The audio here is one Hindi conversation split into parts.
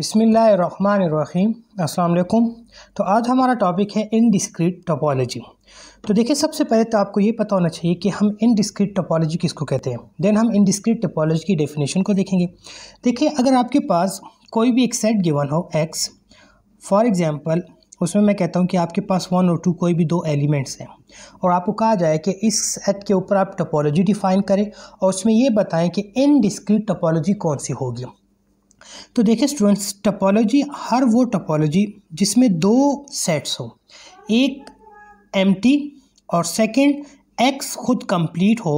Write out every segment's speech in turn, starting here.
बिसमीम अस्सलाम तो आज हमारा टॉपिक है इनडिस्क्रीट टोपोलॉजी तो देखिए सबसे पहले तो आपको ये पता होना चाहिए कि हम इनडिस्क्रीट टोपोलॉजी किसको कहते हैं देन हम इनडिस्क्रीट टोपोलॉजी की डेफिनेशन को देखेंगे देखिए अगर आपके पास कोई भी एक सेट गिवन हो एक्स फॉर एग्ज़ाम्पल उसमें मैं कहता हूँ कि आपके पास वन और टू कोई भी दो एलिमेंट्स हैं और आपको कहा जाए कि इस सेट के ऊपर आप टोपोलॉजी डिफाइन करें और उसमें ये बताएं कि इनडिस्क्रीट टोपोलॉजी कौन सी होगी तो देखिए स्टूडेंट्स टपोलॉजी हर वो टपोलॉजी जिसमें दो सेट्स हो एक एम और सेकंड एक्स खुद कंप्लीट हो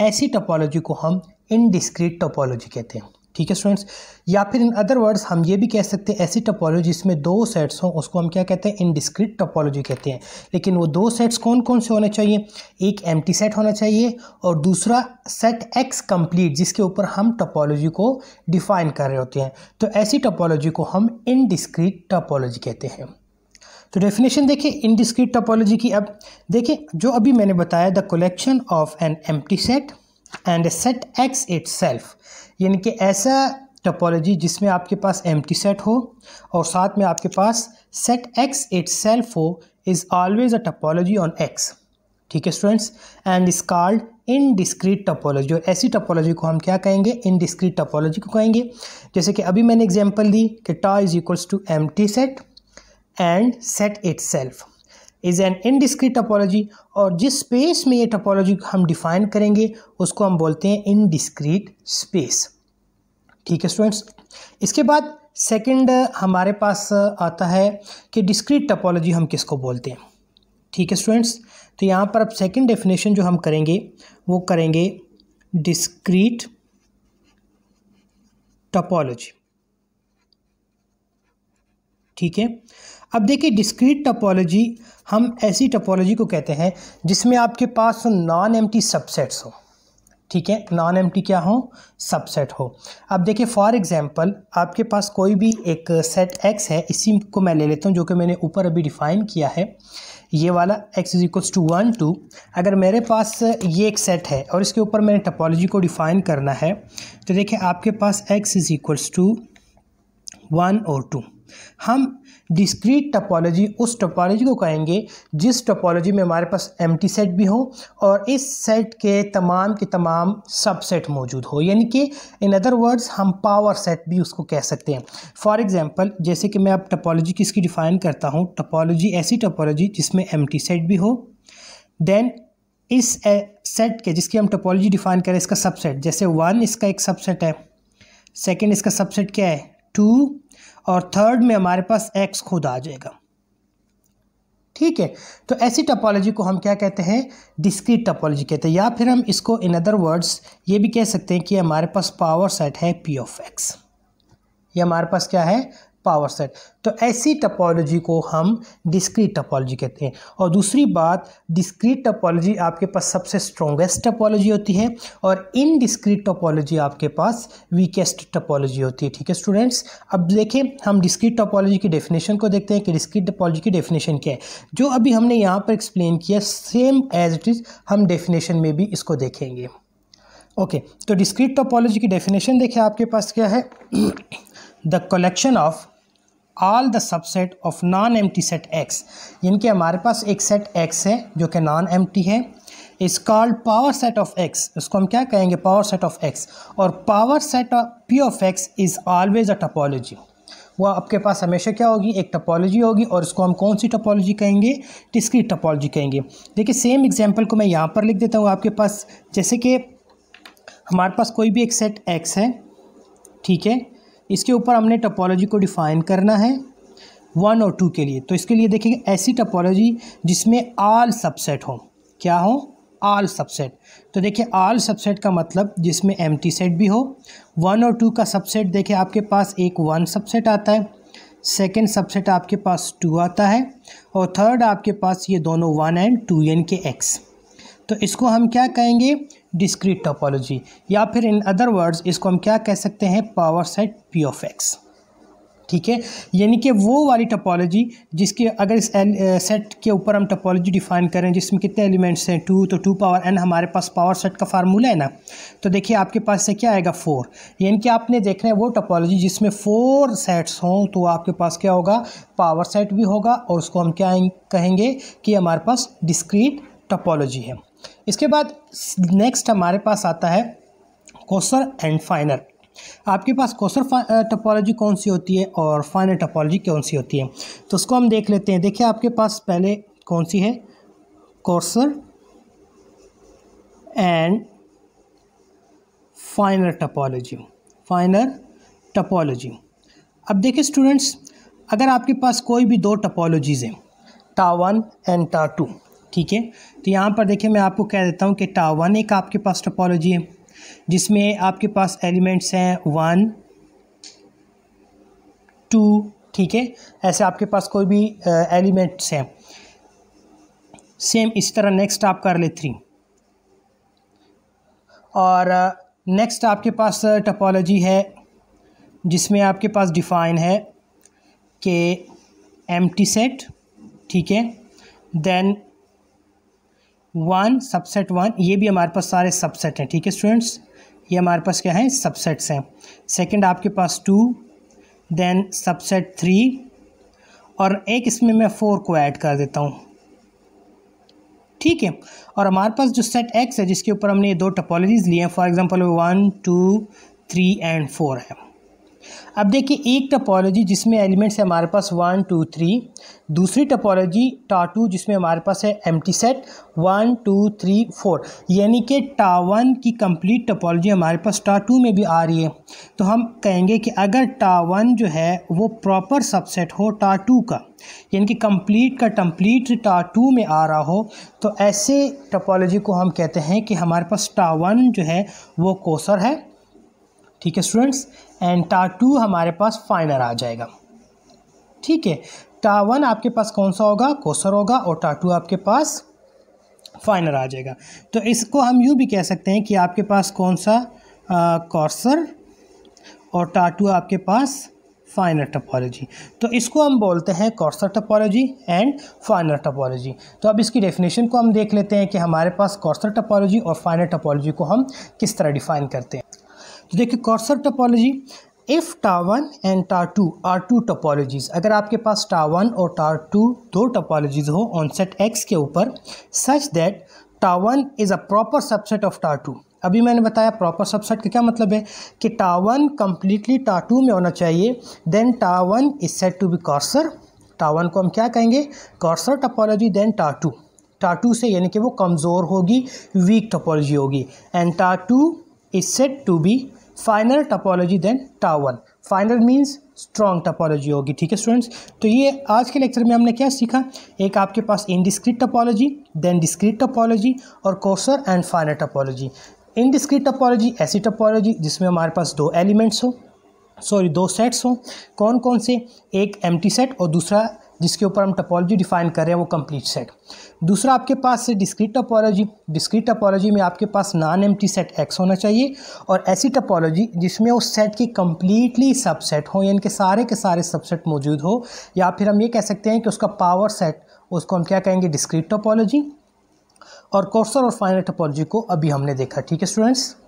ऐसी टपोलॉजी को हम इनडिस्क्रीट टोपोलॉजी कहते हैं ठीक है स्टूडेंट्स या फिर इन अदर वर्ड्स हम ये भी कह सकते हैं ऐसी टोपोलॉजी जिसमें दो सेट्स हों उसको हम क्या कहते हैं इनडिस्क्रिट टोपोलॉजी कहते हैं लेकिन वो दो सेट्स कौन कौन से होने चाहिए एक एम सेट होना चाहिए और दूसरा सेट एक्स कंप्लीट जिसके ऊपर हम टोपोलॉजी को डिफाइन कर रहे होते हैं तो ऐसी टोपोलॉजी को हम इनडिस्क्रिट टोपोलॉजी कहते हैं तो डेफिनेशन देखिए इनडिस्क्रिट टोपोलॉजी की अब देखिए जो अभी मैंने बताया the collection of an empty set and set X itself यानी कि ऐसा टोपोलॉजी जिसमें आपके पास एम सेट हो और साथ में आपके पास सेट एक्स इट सेल्फ हो is always a topology on X ठीक है students and is called discrete topology और ऐसी टोपोलॉजी को हम क्या कहेंगे इन डिस्क्रीट टोपोलॉजी को कहेंगे जैसे कि अभी मैंने एग्जाम्पल दी कि tau is equals to M set and set itself is an indiscrete topology और जिस स्पेस में ये टपोलॉजी हम डिफाइन करेंगे उसको हम बोलते हैं इनडिस्क्रीट स्पेस ठीक है स्टूडेंट्स इसके बाद सेकंड हमारे पास आता है कि डिस्क्रीट टपोलॉजी हम किसको बोलते हैं ठीक है स्टूडेंट्स तो यहाँ पर अब सेकंड डेफिनेशन जो हम करेंगे वो करेंगे डिस्क्रीट टपोलॉजी ठीक है अब देखिए डिस्क्रीट टपोलॉजी हम ऐसी टपोलॉजी को कहते हैं जिसमें आपके पास नॉन एम्प्टी सबसेट्स हो ठीक है नॉन एम्प्टी क्या हो सबसेट हो अब देखिए फॉर एग्जांपल आपके पास कोई भी एक सेट एक्स है इसी को मैं ले लेता हूँ जो कि मैंने ऊपर अभी डिफ़ाइन किया है ये वाला X is equals to one two अगर मेरे पास ये एक सेट है और इसके ऊपर मैंने टपोलॉजी को डिफ़ाइन करना है तो देखिए आपके पास X is equals to one और टू हम डिस्क्रीट टोपोलॉजी उस टोपोलॉजी को कहेंगे जिस टोपोलॉजी में हमारे पास एम सेट भी हो और इस सेट के तमाम के तमाम सबसेट मौजूद हो यानी कि इन अदर वर्ड्स हम पावर सेट भी उसको कह सकते हैं फॉर एग्ज़ाम्पल जैसे कि मैं अब टोपोलॉजी किसकी डिफ़ाइन करता हूँ टोपोलॉजी ऐसी टोपोलॉजी जिसमें एम सेट भी हो देन इस सेट के जिसकी हम टोपोलॉजी डिफ़ाइन करें इसका सबसेट जैसे वन इसका एक सबसेट है सेकेंड इसका सबसेट क्या है टू और थर्ड में हमारे पास एक्स खुद आ जाएगा ठीक है तो ऐसी टपोलॉजी को हम क्या कहते हैं डिस्क्रीट टपोलॉजी कहते हैं या फिर हम इसको इन अदर वर्ड्स ये भी कह सकते हैं कि हमारे पास पावर सेट है पी ऑफ एक्स ये हमारे पास क्या है पावर सेट तो ऐसी टपोलॉजी को हम डिस्क्रीट टोपोलॉजी कहते हैं और दूसरी बात डिस्क्रीट टोपोलॉजी आपके पास सबसे स्ट्रॉन्गेस्ट टपोलॉजी होती है और इन डिस्क्रीट टोपोलॉजी आपके पास वीकेस्ट टपोलॉजी होती है ठीक है स्टूडेंट्स अब देखें हम डिस्क्रीट टपोलॉजी की डेफिनेशन को देखते हैं कि डिस्क्रीट टोपोलॉजी की डेफिनेशन क्या है जो अभी हमने यहाँ पर एक्सप्लेन किया सेम एज इट इज़ हम डेफिनेशन में भी इसको देखेंगे ओके okay, तो डिस्क्रीट टोपोलॉजी की डेफिनेशन देखिए आपके पास क्या है the collection of all the subset of non टी सेट एक्स यानी कि हमारे पास एक सेट एक्स है जो कि नॉन टी है is called power set of X उसको हम क्या कहेंगे पावर सेट ऑफ एक्स और power set of P of X is always a topology वह आपके पास हमेशा क्या होगी एक टपोलॉजी होगी और इसको हम कौन सी टपोलॉजी कहेंगे डिस्क्रीट टपोलॉजी कहेंगे देखिए सेम एग्जांपल को मैं यहाँ पर लिख देता हूँ आपके पास जैसे कि हमारे पास कोई भी एक सेट एक्स है ठीक है इसके ऊपर हमने टपोलॉजी को डिफ़ाइन करना है वन और टू के लिए तो इसके लिए देखेंगे ऐसी टपोलॉजी जिसमें आल सबसेट हो क्या हो आल सबसेट तो देखिए आल सबसेट का मतलब जिसमें एम सेट भी हो वन और टू का सबसेट देखिए आपके पास एक वन सबसेट आता है सेकेंड सबसेट आपके पास टू आता है और थर्ड आपके पास ये दोनों वन एंड टू एन के एक्स तो इसको हम क्या कहेंगे डिस्क्रीट टोपोलॉजी या फिर इन अदर वर्ड्स इसको हम क्या कह सकते हैं power set P of X ठीक है यानी कि वो वाली टोपोलॉजी जिसके अगर इस एल, ए, सेट के ऊपर हम टोपोलॉजी डिफाइन करें जिसमें कितने एलिमेंट्स हैं टू तो टू पावर एन हमारे पास पावर सेट का फार्मूला है ना तो देखिए आपके पास से क्या आएगा फोर यानी कि आपने देखना है वो टोपोलॉजी जिसमें फोर सेट्स हों तो आपके पास क्या होगा पावर सेट भी होगा और उसको हम क्या कहेंगे कि हमारे पास डिस्क्रीट टोपोलॉजी है इसके बाद नेक्स्ट हमारे पास आता है कोसर एंड फाइनर आपके पास कोसर टोपोलॉजी कौन सी होती है और फाइनर टोपोलॉजी कौन सी होती है तो उसको हम देख लेते हैं देखिए आपके पास पहले कौन सी है coarser and finer topology finer topology अब देखिए स्टूडेंट्स अगर आपके पास कोई भी दो टपोलॉजीज़ हैं टा वन एंड टा टू ठीक है तो यहाँ पर देखिए मैं आपको कह देता हूँ कि टा वन एक आपके पास टोपोलॉजी है जिसमें आपके पास एलिमेंट्स हैं वन टू ठीक है ऐसे आपके पास कोई भी एलिमेंट्स हैं सेम इसी तरह नेक्स्ट आप कर ले थ्री और नेक्स्ट आपके पास टोपोलॉजी है जिसमें आपके पास डिफाइन है कि एम्प्टी सेट ठीक है देन वन सबसेट वन ये भी हमारे पास सारे सबसेट हैं ठीक है स्टूडेंट्स ये हमारे पास क्या है सबसेट्स हैं सेकंड आपके पास टू देन सबसेट थ्री और एक इसमें मैं फोर को ऐड कर देता हूँ ठीक है और हमारे पास जो सेट एक्स है जिसके ऊपर हमने ये दो टपोलॉजीज़ लिए हैं for example one two three and four है अब देखिए एक टपोलॉजी जिसमें एलिमेंट्स है हमारे पास वन टू थ्री दूसरी टपोलॉजी टा टू जिसमें हमारे पास है empty set one two three four यानी कि टा वन की कंप्लीट टपोलॉजी हमारे पास टा टू में भी आ रही है तो हम कहेंगे कि अगर टा वन जो है वो प्रॉपर सबसेट हो टा टू का यानी कि कंप्लीट का कंप्लीट टू में आ रहा हो तो ऐसे टपोलॉजी को हम कहते हैं कि हमारे पास टा वन जो है वो कोसर है ठीक है स्टूडेंट्स एंड टा टू हमारे पास फाइनर आ जाएगा ठीक है टा वन आपके पास कौन सा होगा कोसर होगा और टा टू आपके पास फाइनर आ जाएगा तो इसको हम यूँ भी कह सकते हैं कि आपके पास कौन सा आ, कॉर्सर और टू आपके पास फाइनर टपोलॉजी तो इसको हम बोलते हैं coarser topology and finer topology तो अब इसकी डेफिनेशन को हम देख लेते हैं कि हमारे पास कॉर्सर टपोलॉजी और फाइनर टपोलॉजी को हम किस तरह डिफाइन करते हैं तो देखिए coarser topology if tau one and tau two are two topologies अगर आपके पास टा वन और टा टू दो टोपोलॉजीज़ हो ऑनसेट एक्स के ऊपर such that tau one is a proper subset of tau two अभी मैंने बताया प्रॉपर सबसेट का क्या मतलब है कि टा वन कम्प्लीटली टा टू में होना चाहिए then tau one is set to be coarser tau one को हम क्या कहेंगे coarser topology then tau two tau two से यानी कि वो कमज़ोर होगी वीक टोपोलॉजी होगी and tau two is set to be final topology then tau final means strong topology होगी ठीक है स्टूडेंट्स तो ये आज के लेक्चर में हमने क्या सीखा एक आपके पास indiscrete topology then discrete topology और coarser and final topology indiscrete topology ऐसी टपोलॉजी जिसमें हमारे पास दो एलिमेंट्स हो सॉरी दो सेट्स हों कौन कौन से एक एम्प्टी सेट और दूसरा जिसके ऊपर हम टपोलॉजी डिफाइन कर रहे हैं वो कंप्लीट सेट दूसरा आपके पास है डिस्क्रीट टपोलॉजी डिस्क्रीट टपोलॉजी में आपके पास नॉन एम सेट एक्स होना चाहिए और ऐसी टपोलॉजी जिसमें उस सेट की कम्प्लीटली सबसेट हो यानी कि सारे के सारे सबसेट मौजूद हो या फिर हम ये कह सकते हैं कि उसका पावर सेट उसको हम क्या कहेंगे डिस्क्रीट टोपोलॉजी और कोर्सर और फाइनल टपोलॉजी को अभी हमने देखा ठीक है स्टूडेंट्स